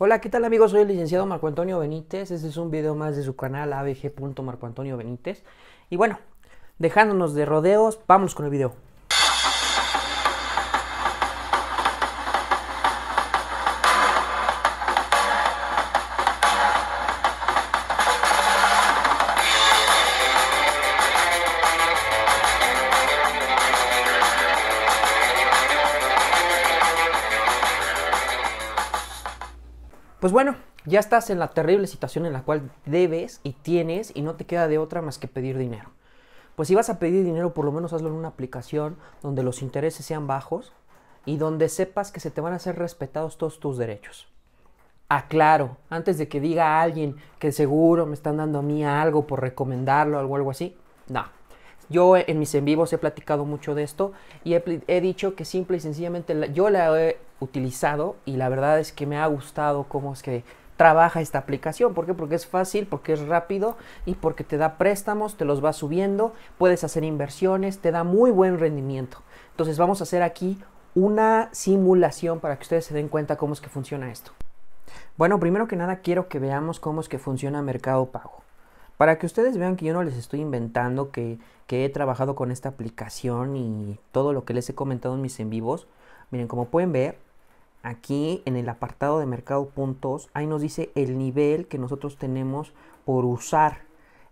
Hola, ¿qué tal amigos? Soy el licenciado Marco Antonio Benítez. Este es un video más de su canal Antonio Benítez. Y bueno, dejándonos de rodeos, vamos con el video. Pues bueno, ya estás en la terrible situación en la cual debes y tienes y no te queda de otra más que pedir dinero. Pues si vas a pedir dinero, por lo menos hazlo en una aplicación donde los intereses sean bajos y donde sepas que se te van a hacer respetados todos tus derechos. Aclaro, ah, antes de que diga alguien que seguro me están dando a mí algo por recomendarlo o algo, algo así, no. Yo en mis en vivos he platicado mucho de esto y he, dicho que simple y sencillamente yo la he utilizado y la verdad es que me ha gustado cómo es que trabaja esta aplicación. ¿Por qué? Porque es fácil, porque es rápido y porque te da préstamos, te los va subiendo, puedes hacer inversiones, te da muy buen rendimiento. Entonces vamos a hacer aquí una simulación para que ustedes se den cuenta cómo es que funciona esto. Bueno, primero que nada quiero que veamos cómo es que funciona Mercado Pago. Para que ustedes vean que yo no les estoy inventando, que, he trabajado con esta aplicación y todo lo que les he comentado en mis en vivos. Miren, como pueden ver, aquí en el apartado de mercado puntos, ahí nos dice el nivel que nosotros tenemos por usar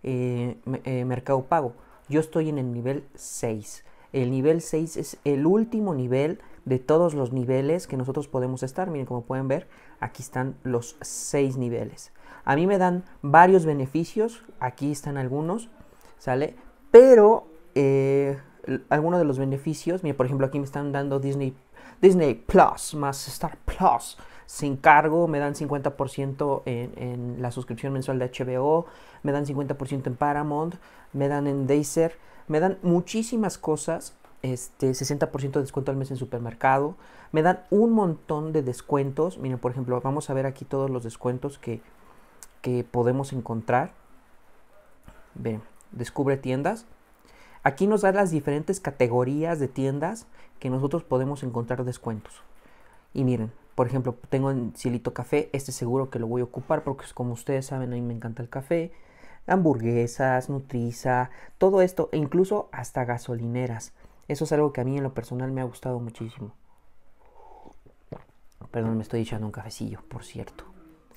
eh, eh, mercado pago. Yo estoy en el nivel 6. El nivel 6 es el último nivel de todos los niveles que nosotros podemos estar. Miren, como pueden ver, aquí están los 6 niveles. A mí me dan varios beneficios, aquí están algunos, ¿sale? Pero eh, algunos de los beneficios, mira, por ejemplo, aquí me están dando Disney, Disney Plus más Star Plus sin cargo, me dan 50% en, la suscripción mensual de HBO, me dan 50% en Paramount, me dan en Deezer, me dan muchísimas cosas, este 60% de descuento al mes en supermercado, me dan un montón de descuentos, miren, por ejemplo, vamos a ver aquí todos los descuentos que que podemos encontrar. descubre tiendas. Aquí nos da las diferentes categorías de tiendas que nosotros podemos encontrar descuentos. Y miren, por ejemplo, tengo en Cielito Café, este seguro que lo voy a ocupar porque como ustedes saben, a mí me encanta el café. Hamburguesas, nutriza, todo esto, e incluso hasta gasolineras. Eso es algo que a mí en lo personal me ha gustado muchísimo. Perdón, me estoy echando un cafecillo, por cierto.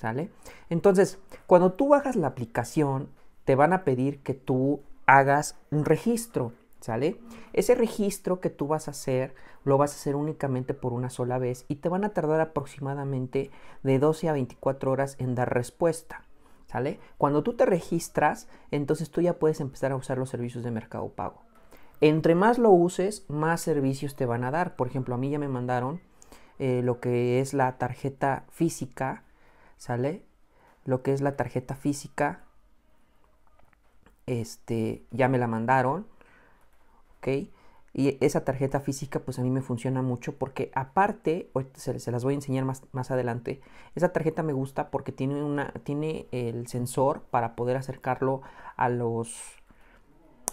¿Sale? Entonces, cuando tú bajas la aplicación, te van a pedir que tú hagas un registro, ¿sale? Ese registro que tú vas a hacer, lo vas a hacer únicamente por una sola vez y te van a tardar aproximadamente de 12 a 24 horas en dar respuesta. ¿Sale? Cuando tú te registras, entonces tú ya puedes empezar a usar los servicios de Mercado Pago. Entre más lo uses, más servicios te van a dar. Por ejemplo, a mí ya me mandaron eh, lo que es la tarjeta física ¿sale? Lo que es la tarjeta física, este, ya me la mandaron, ¿ok? Y esa tarjeta física pues a mí me funciona mucho porque aparte, se, se las voy a enseñar más, más, adelante, esa tarjeta me gusta porque tiene, una, tiene el sensor para poder acercarlo a, los,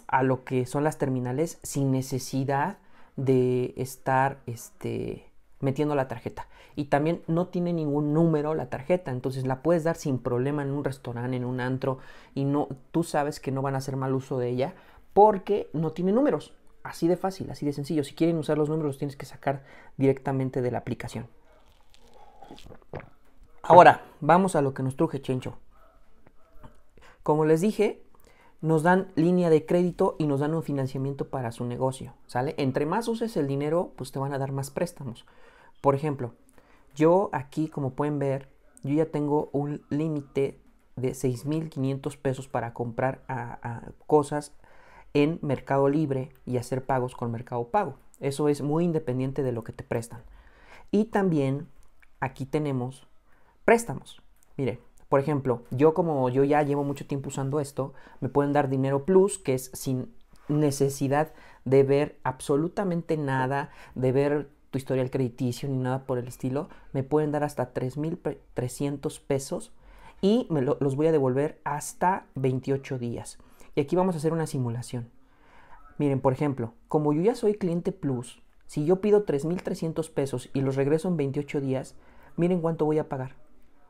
a lo que son las terminales sin necesidad de estar este, metiendo la tarjeta. Y también no tiene ningún número la tarjeta, entonces la puedes dar sin problema en un restaurante, en un antro, y no, tú sabes que no van a hacer mal uso de ella porque no tiene números. Así de fácil, así de sencillo. Si quieren usar los números, los tienes que sacar directamente de la aplicación. Ahora, vamos a lo que nos truje, Chencho. Como les dije, nos dan línea de crédito y nos dan un financiamiento para su negocio, ¿sale? Entre más uses el dinero, pues te van a dar más préstamos. Por ejemplo, yo aquí, como pueden ver, yo ya tengo un límite de 6.500 pesos para comprar cosas en Mercado Libre y hacer pagos con Mercado Pago. Eso es muy independiente de lo que te prestan. Y también aquí tenemos préstamos. Mire, por ejemplo, yo como yo ya llevo mucho tiempo usando esto, me pueden dar dinero plus, que es sin necesidad de ver absolutamente nada, de ver tu historial crediticio ni nada por el estilo. Me pueden dar hasta 3.300 pesos y me los voy a devolver hasta 28 días. Y aquí vamos a hacer una simulación. Miren, por ejemplo, como yo ya soy cliente plus, si yo pido 3.300 pesos y los regreso en 28 días, miren cuánto voy a pagar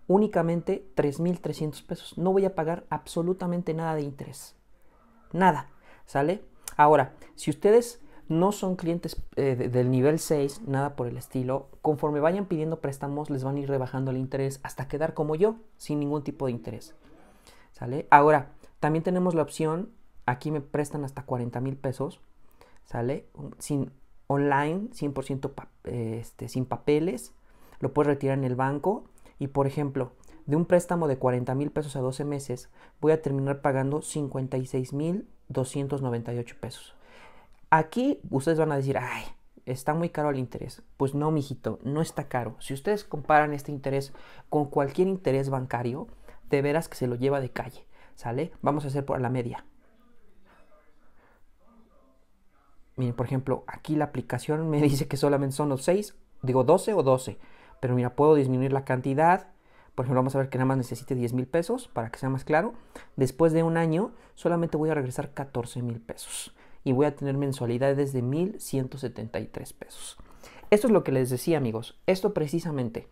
únicamente 3.300 pesos. No voy a pagar absolutamente nada de interés. Nada, ¿sale? Ahora, si ustedes no son clientes eh, del nivel 6, nada por el estilo, conforme vayan pidiendo préstamos les van a ir rebajando el interés hasta quedar como yo, sin ningún tipo de interés. ¿Sale? Ahora, también tenemos la opción, aquí me prestan hasta 40 mil pesos, ¿sale? Sin online, 100% eh, este, sin papeles, lo puedes retirar en el banco y por ejemplo, de un préstamo de 40 mil pesos a 12 meses, voy a terminar pagando 56 mil 298 pesos. Aquí ustedes van a decir, ay, está muy caro el interés. Pues no, mijito, no está caro. Si ustedes comparan este interés con cualquier interés bancario, de veras que se lo lleva de calle. ¿Sale? Vamos a hacer por la media. Miren, por ejemplo, aquí la aplicación me dice que solamente son los 6, digo 12 o 12. Pero mira, puedo disminuir la cantidad. Por ejemplo, vamos a ver que nada más necesite 10 mil pesos para que sea más claro. Después de un año, solamente voy a regresar 14 mil pesos. Y voy a tener mensualidades de 1.173 pesos. Esto es lo que les decía, amigos. Esto precisamente.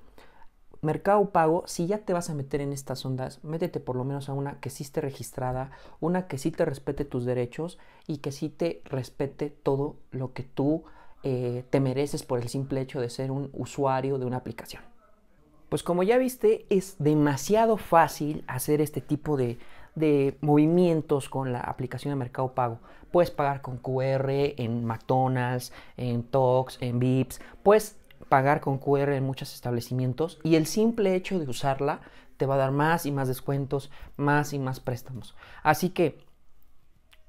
Mercado Pago, si ya te vas a meter en estas ondas, métete por lo menos a una que sí esté registrada, una que sí te respete tus derechos y que sí te respete todo lo que tú eh, te mereces por el simple hecho de ser un usuario de una aplicación. Pues como ya viste, es demasiado fácil hacer este tipo de, movimientos con la aplicación de Mercado Pago. Puedes pagar con QR en McDonald's, en Tox, en Vips, puedes pagar con QR en muchos establecimientos y el simple hecho de usarla te va a dar más y más descuentos, más y más préstamos. Así que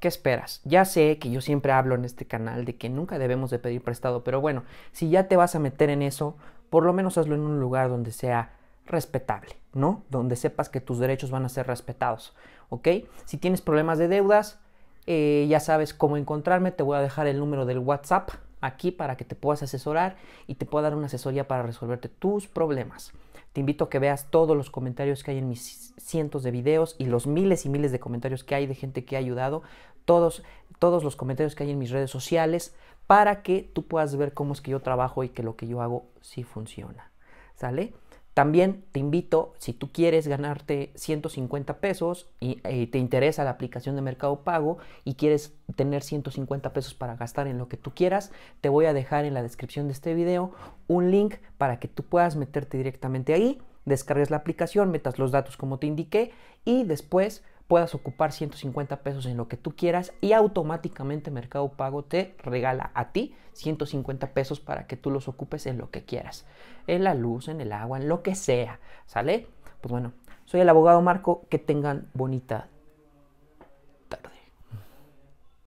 ¿qué esperas? Ya sé que yo siempre hablo en este canal de que nunca debemos de pedir prestado, pero bueno, si ya te vas a meter en eso, por lo menos hazlo en un lugar donde sea respetable, ¿no? Donde sepas que tus derechos van a ser respetados, ¿ok? Si tienes problemas de deudas, eh, ya sabes cómo encontrarme, te voy a dejar el número del WhatsApp aquí para que te puedas asesorar y te pueda dar una asesoría para resolverte tus problemas. Te invito a que veas todos los comentarios que hay en mis cientos de videos y los miles y miles de comentarios que hay de gente que ha ayudado, todos, todos los comentarios que hay en mis redes sociales, para que tú puedas ver cómo es que yo trabajo y que lo que yo hago sí funciona. ¿Sale? También te invito, si tú quieres ganarte 150 pesos y, eh, te interesa la aplicación de Mercado Pago y quieres tener 150 pesos para gastar en lo que tú quieras, te voy a dejar en la descripción de este video un link para que tú puedas meterte directamente ahí, descargues la aplicación, metas los datos como te indiqué y después puedas ocupar 150 pesos en lo que tú quieras y automáticamente Mercado Pago te regala a ti 150 pesos para que tú los ocupes en lo que quieras, en la luz, en el agua, en lo que sea, ¿sale? Pues bueno, soy el abogado Marco, que tengan bonita